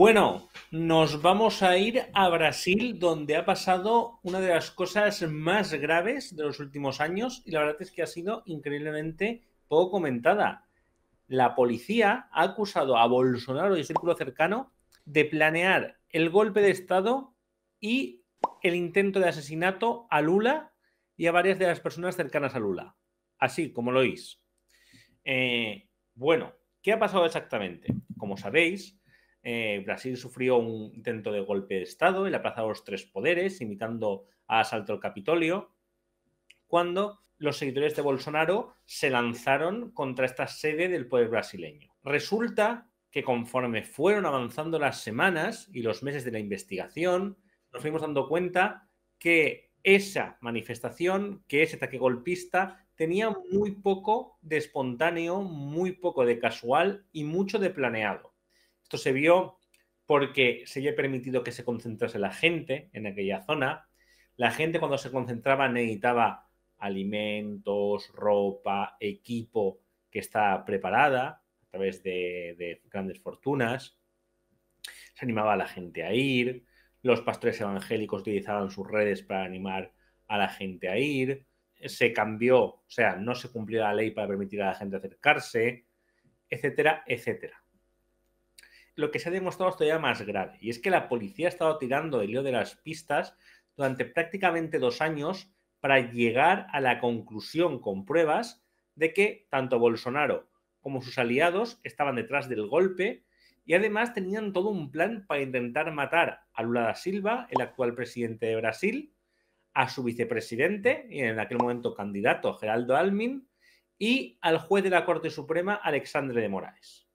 Bueno, nos vamos a ir a Brasil, donde ha pasado una de las cosas más graves de los últimos años y la verdad es que ha sido increíblemente poco comentada. La policía ha acusado a Bolsonaro y círculo cercano de planear el golpe de Estado y el intento de asesinato a Lula y a varias de las personas cercanas a Lula. Así como lo oís. Eh, bueno, ¿qué ha pasado exactamente? Como sabéis, eh, Brasil sufrió un intento de golpe de Estado en la Plaza de los Tres Poderes, imitando a asalto al Capitolio, cuando los seguidores de Bolsonaro se lanzaron contra esta sede del poder brasileño. Resulta que conforme fueron avanzando las semanas y los meses de la investigación, nos fuimos dando cuenta que esa manifestación, que ese ataque golpista, tenía muy poco de espontáneo, muy poco de casual y mucho de planeado esto se vio porque se había permitido que se concentrase la gente en aquella zona. La gente cuando se concentraba necesitaba alimentos, ropa, equipo que estaba preparada a través de, de grandes fortunas. Se animaba a la gente a ir. Los pastores evangélicos utilizaban sus redes para animar a la gente a ir. Se cambió, o sea, no se cumplió la ley para permitir a la gente acercarse, etcétera, etcétera lo que se ha demostrado todavía más grave, y es que la policía ha estado tirando el lío de las pistas durante prácticamente dos años para llegar a la conclusión con pruebas de que tanto Bolsonaro como sus aliados estaban detrás del golpe y además tenían todo un plan para intentar matar a Lula da Silva, el actual presidente de Brasil, a su vicepresidente y en aquel momento candidato Geraldo Almin y al juez de la Corte Suprema Alexandre de Moraes.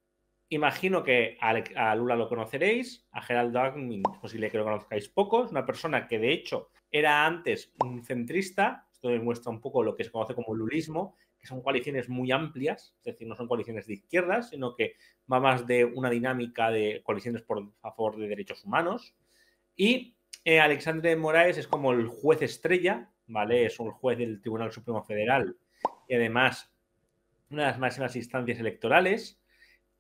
Imagino que a, Lula lo conoceréis, a Geraldo Dagmin es posible que lo conozcáis pocos, una persona que de hecho era antes un centrista, esto demuestra un poco lo que se conoce como lulismo, que son coaliciones muy amplias, es decir, no son coaliciones de izquierdas, sino que va más de una dinámica de coaliciones por favor de derechos humanos. Y eh, Alexandre Moraes es como el juez estrella, ¿vale? Es un juez del Tribunal Supremo Federal y además una de las máximas instancias electorales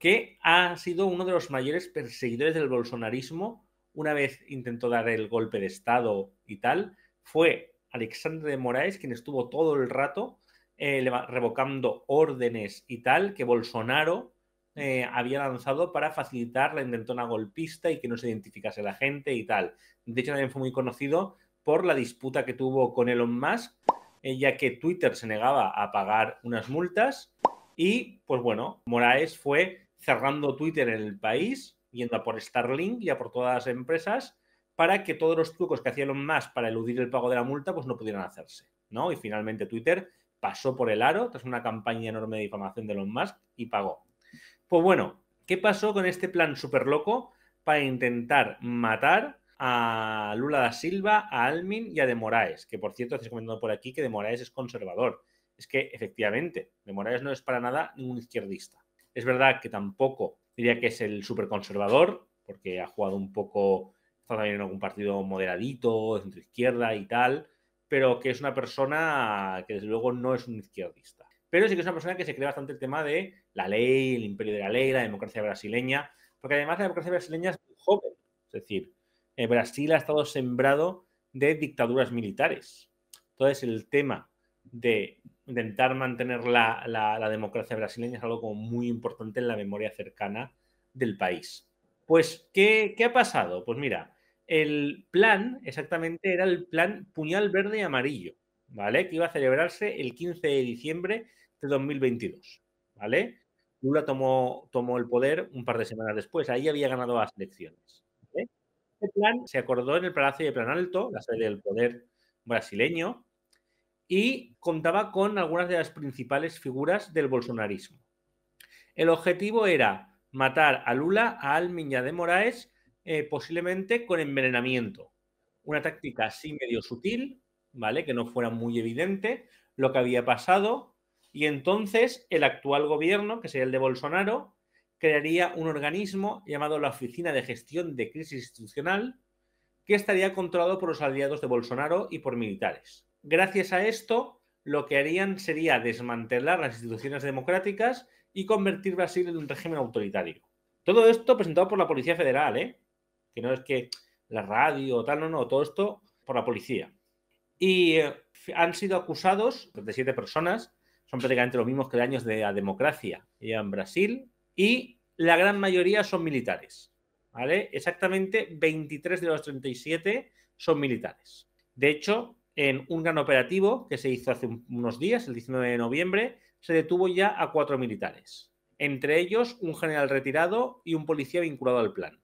que ha sido uno de los mayores perseguidores del bolsonarismo una vez intentó dar el golpe de Estado y tal, fue Alexandre de Moraes quien estuvo todo el rato eh, revocando órdenes y tal que Bolsonaro eh, había lanzado para facilitar la intentona golpista y que no se identificase la gente y tal. De hecho, también fue muy conocido por la disputa que tuvo con Elon Musk, eh, ya que Twitter se negaba a pagar unas multas y, pues bueno, Moraes fue cerrando Twitter en el país, yendo a por Starlink y a por todas las empresas para que todos los trucos que hacían más para eludir el pago de la multa pues no pudieran hacerse, ¿no? Y finalmente Twitter pasó por el aro tras una campaña enorme de difamación de Elon Musk y pagó. Pues bueno, ¿qué pasó con este plan súper loco para intentar matar a Lula da Silva, a Almin y a De Moraes? Que por cierto, estáis comentando por aquí que De Moraes es conservador. Es que efectivamente, De Moraes no es para nada ningún izquierdista. Es verdad que tampoco diría que es el súper conservador, porque ha jugado un poco, está también en algún partido moderadito, centroizquierda izquierda y tal, pero que es una persona que desde luego no es un izquierdista. Pero sí que es una persona que se cree bastante el tema de la ley, el imperio de la ley, la democracia brasileña, porque además la democracia brasileña es muy joven, es decir, eh, Brasil ha estado sembrado de dictaduras militares. Entonces el tema de intentar mantener la, democracia brasileña es algo muy importante en la memoria cercana del país. Pues, ¿qué, ha pasado? Pues mira, el plan exactamente era el plan puñal verde y amarillo, ¿vale? Que iba a celebrarse el 15 de diciembre de 2022, ¿vale? Lula tomó, tomó el poder un par de semanas después, ahí había ganado las elecciones. Este plan se acordó en el Palacio de Planalto, la sede del poder brasileño, y contaba con algunas de las principales figuras del bolsonarismo. El objetivo era matar a Lula, a Almiña de Moraes, eh, posiblemente con envenenamiento. Una táctica así medio sutil, ¿vale? Que no fuera muy evidente lo que había pasado. Y entonces el actual gobierno, que sería el de Bolsonaro, crearía un organismo llamado la Oficina de Gestión de Crisis Institucional, que estaría controlado por los aliados de Bolsonaro y por militares. Gracias a esto, lo que harían sería desmantelar las instituciones democráticas y convertir Brasil en un régimen autoritario. Todo esto presentado por la Policía Federal, ¿eh? Que no es que la radio o tal, no, no, todo esto por la policía. Y eh, han sido acusados 37 personas, son prácticamente los mismos que de años de la democracia en Brasil, y la gran mayoría son militares, ¿vale? Exactamente 23 de los 37 son militares. De hecho, en un gran operativo que se hizo hace unos días, el 19 de noviembre, se detuvo ya a cuatro militares, entre ellos un general retirado y un policía vinculado al plan.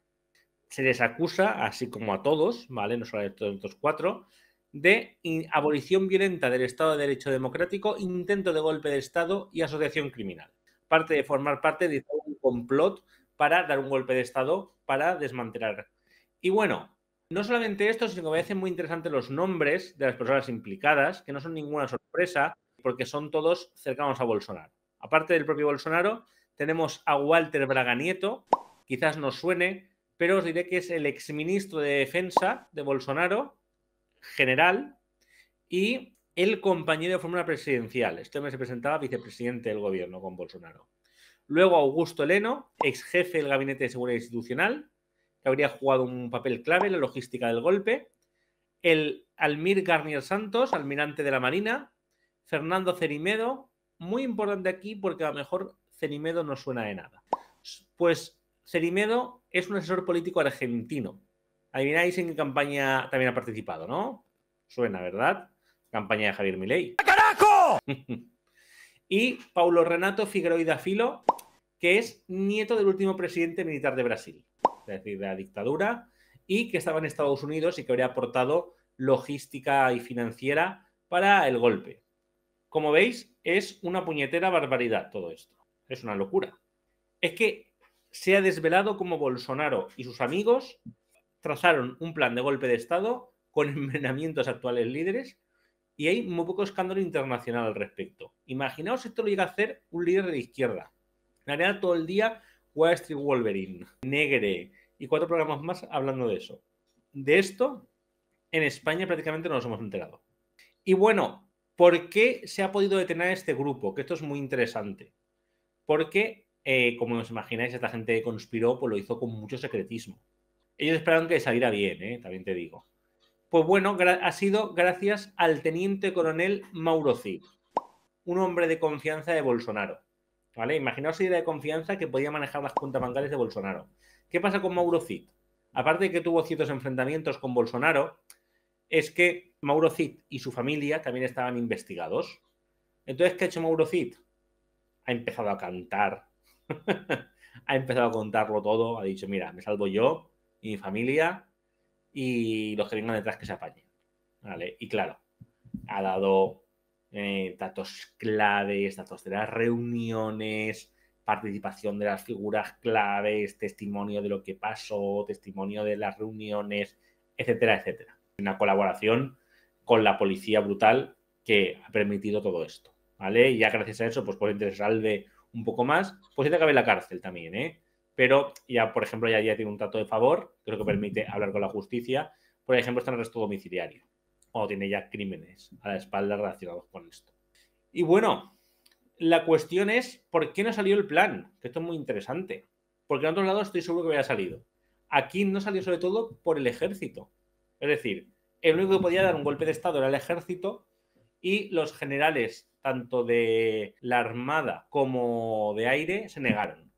Se les acusa, así como a todos, ¿vale? No solo a estos cuatro, de abolición violenta del Estado de Derecho Democrático, intento de golpe de Estado y asociación criminal. Parte de formar parte de un complot para dar un golpe de Estado para desmantelar. Y bueno, no solamente esto, sino que me parecen muy interesantes los nombres de las personas implicadas, que no son ninguna sorpresa, porque son todos cercanos a Bolsonaro. Aparte del propio Bolsonaro, tenemos a Walter Braganieto, quizás no suene, pero os diré que es el exministro de Defensa de Bolsonaro, general, y el compañero de fórmula presidencial. Este hombre se presentaba vicepresidente del gobierno con Bolsonaro. Luego Augusto Leno, ex jefe del Gabinete de Seguridad Institucional, que habría jugado un papel clave en la logística del golpe, el Almir Garnier Santos, almirante de la Marina, Fernando Cerimedo, muy importante aquí porque a lo mejor Cerimedo no suena de nada. Pues Cerimedo es un asesor político argentino. Adivináis en qué campaña también ha participado, ¿no? Suena, ¿verdad? Campaña de Javier Milei. ¡Ah, ¡Carajo! y Paulo Renato Figueroa Filo, que es nieto del último presidente militar de Brasil es decir, de la dictadura, y que estaba en Estados Unidos y que habría aportado logística y financiera para el golpe. Como veis, es una puñetera barbaridad todo esto. Es una locura. Es que se ha desvelado cómo Bolsonaro y sus amigos trazaron un plan de golpe de Estado con envenenamientos actuales líderes y hay muy poco escándalo internacional al respecto. Imaginaos esto lo llega a hacer un líder de la izquierda. Ganar todo el día Wall Wolverine, Negre y cuatro programas más hablando de eso. De esto, en España prácticamente no nos hemos enterado. Y bueno, ¿por qué se ha podido detener este grupo? Que esto es muy interesante. Porque, eh, como os imagináis, esta gente conspiró, pues lo hizo con mucho secretismo. Ellos esperaron que saliera bien, eh, también te digo. Pues bueno, ha sido gracias al teniente coronel Mauro Cid, un hombre de confianza de Bolsonaro ¿Vale? Imaginaos si era de confianza que podía manejar las cuentas bancarias de Bolsonaro. ¿Qué pasa con Mauro Cid? Aparte de que tuvo ciertos enfrentamientos con Bolsonaro, es que Mauro Cid y su familia también estaban investigados. Entonces, ¿qué ha hecho Mauro Cid? Ha empezado a cantar, ha empezado a contarlo todo, ha dicho, mira, me salvo yo y mi familia y los que vengan detrás que se apañen. ¿Vale? Y claro, ha dado eh, datos claves, datos de las reuniones, participación de las figuras claves, testimonio de lo que pasó, testimonio de las reuniones, etcétera, etcétera. Una colaboración con la policía brutal que ha permitido todo esto, ¿vale? Y ya gracias a eso, pues por interesarle un poco más, pues se te acabe la cárcel también, ¿eh? Pero ya, por ejemplo, ya, ya tiene un trato de favor, creo que permite hablar con la justicia. Por ejemplo, está en arresto domiciliario o tiene ya crímenes a la espalda relacionados con esto. Y bueno, la cuestión es por qué no salió el plan, que esto es muy interesante, porque en otro lado estoy seguro que había salido. Aquí no salió sobre todo por el ejército. Es decir, el único que podía dar un golpe de Estado era el ejército y los generales, tanto de la Armada como de aire, se negaron.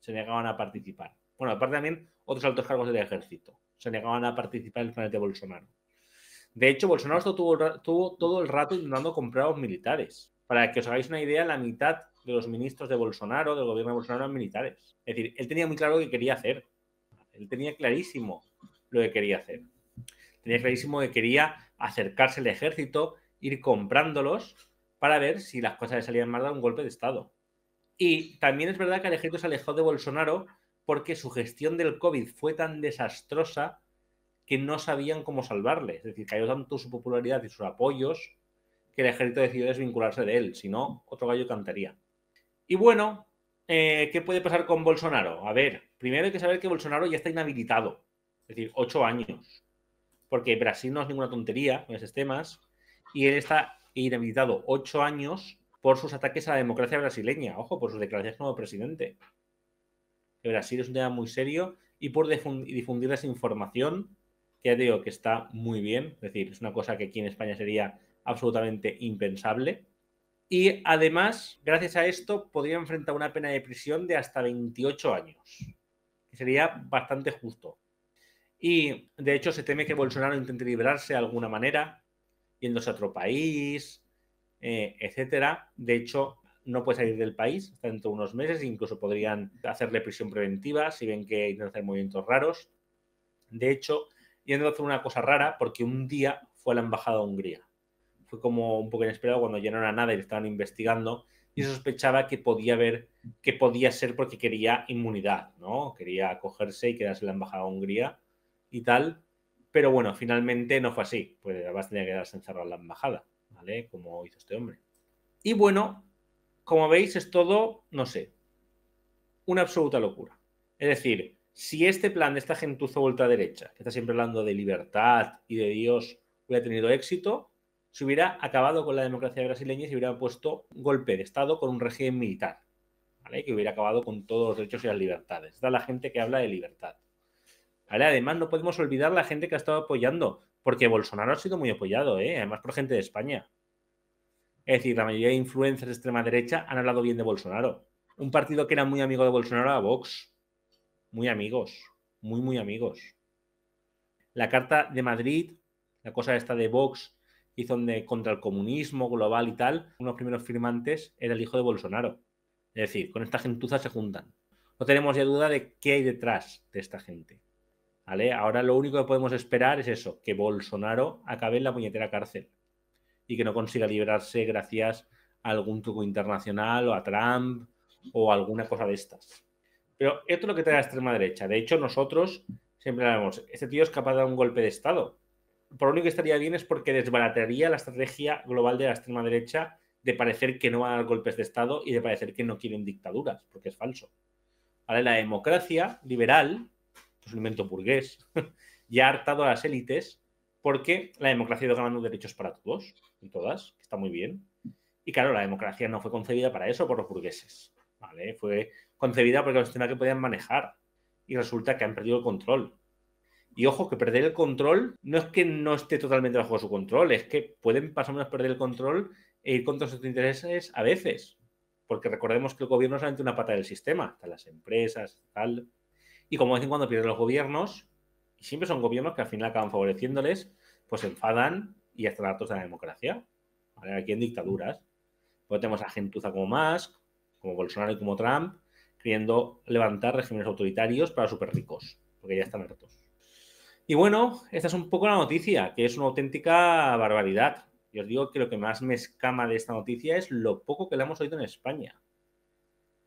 Se negaban a participar. Bueno, aparte también otros altos cargos del ejército. Se negaban a participar en el plan de Bolsonaro. De hecho, Bolsonaro estuvo todo el rato intentando comprar a los militares. Para que os hagáis una idea, la mitad de los ministros de Bolsonaro, del gobierno de Bolsonaro, eran militares. Es decir, él tenía muy claro lo que quería hacer. Él tenía clarísimo lo que quería hacer. Tenía clarísimo que quería acercarse al ejército, ir comprándolos para ver si las cosas le salían mal, a un golpe de Estado. Y también es verdad que el ejército se alejó de Bolsonaro porque su gestión del COVID fue tan desastrosa que no sabían cómo salvarle. Es decir, cayó tanto su popularidad y sus apoyos que el ejército decidió desvincularse de él, si no, otro gallo cantaría. Y bueno, eh, ¿qué puede pasar con Bolsonaro? A ver, primero hay que saber que Bolsonaro ya está inhabilitado, es decir, ocho años, porque Brasil no es ninguna tontería con esos temas, y él está inhabilitado ocho años por sus ataques a la democracia brasileña, ojo, por sus declaraciones como presidente. Que Brasil es un tema muy serio y por difundir esa información que ya digo que está muy bien, es decir, es una cosa que aquí en España sería absolutamente impensable. Y además, gracias a esto, podría enfrentar una pena de prisión de hasta 28 años, que sería bastante justo. Y de hecho, se teme que Bolsonaro intente liberarse de alguna manera, yéndose a otro país, eh, etcétera. De hecho, no puede salir del país hasta dentro de unos meses, incluso podrían hacerle prisión preventiva si ven que hay hacer movimientos raros. De hecho, yendo a hacer una cosa rara porque un día fue a la embajada de Hungría. Fue como un poco inesperado cuando ya no era nada y le estaban investigando y sospechaba que podía haber, que podía ser porque quería inmunidad, ¿no? Quería acogerse y quedarse en la embajada de Hungría y tal. Pero bueno, finalmente no fue así. Pues además tenía que quedarse encerrado en la embajada, ¿vale? Como hizo este hombre. Y bueno, como veis, es todo, no sé, una absoluta locura. Es decir, si este plan de esta gentuza derecha, que está siempre hablando de libertad y de Dios, hubiera tenido éxito, se hubiera acabado con la democracia brasileña y se hubiera puesto un golpe de Estado con un régimen militar, ¿vale? que hubiera acabado con todos los derechos y las libertades. Esta es la gente que habla de libertad. Además, no podemos olvidar la gente que ha estado apoyando, porque Bolsonaro ha sido muy apoyado, ¿eh? además por gente de España. Es decir, la mayoría de influencers de extrema derecha han hablado bien de Bolsonaro. Un partido que era muy amigo de Bolsonaro a Vox muy amigos, muy, muy amigos. La Carta de Madrid, la cosa esta de Vox, hizo donde contra el comunismo global y tal, uno de los primeros firmantes era el hijo de Bolsonaro. Es decir, con esta gentuza se juntan. No tenemos ya duda de qué hay detrás de esta gente. ¿Vale? Ahora lo único que podemos esperar es eso, que Bolsonaro acabe en la puñetera cárcel y que no consiga liberarse gracias a algún truco internacional o a Trump o alguna cosa de estas. Pero esto es lo que trae la extrema derecha. De hecho, nosotros siempre hablamos, este tío es capaz de dar un golpe de Estado. Por lo único que estaría bien es porque desbarataría la estrategia global de la extrema derecha de parecer que no van a dar golpes de Estado y de parecer que no quieren dictaduras, porque es falso. ¿Vale? La democracia liberal, es un invento burgués, ya ha hartado a las élites porque la democracia ha ido ganando derechos para todos y todas, que está muy bien. Y claro, la democracia no fue concebida para eso por los burgueses. Fue concebida porque un sistema que podían manejar y resulta que han perdido el control. Y ojo, que perder el control no es que no esté totalmente bajo su control, es que pueden pasar menos perder el control e ir contra sus intereses a veces. Porque recordemos que el gobierno es solamente una pata del sistema, están las empresas, tal. Y como de cuando pierden los gobiernos, y siempre son gobiernos que al final acaban favoreciéndoles, pues enfadan y hasta datos de la democracia. Aquí en dictaduras. Pues tenemos a gentuza como Musk, como Bolsonaro y como Trump, queriendo levantar regímenes autoritarios para súper ricos, porque ya están hartos. Y bueno, esta es un poco la noticia, que es una auténtica barbaridad. Y os digo que lo que más me escama de esta noticia es lo poco que la hemos oído en España.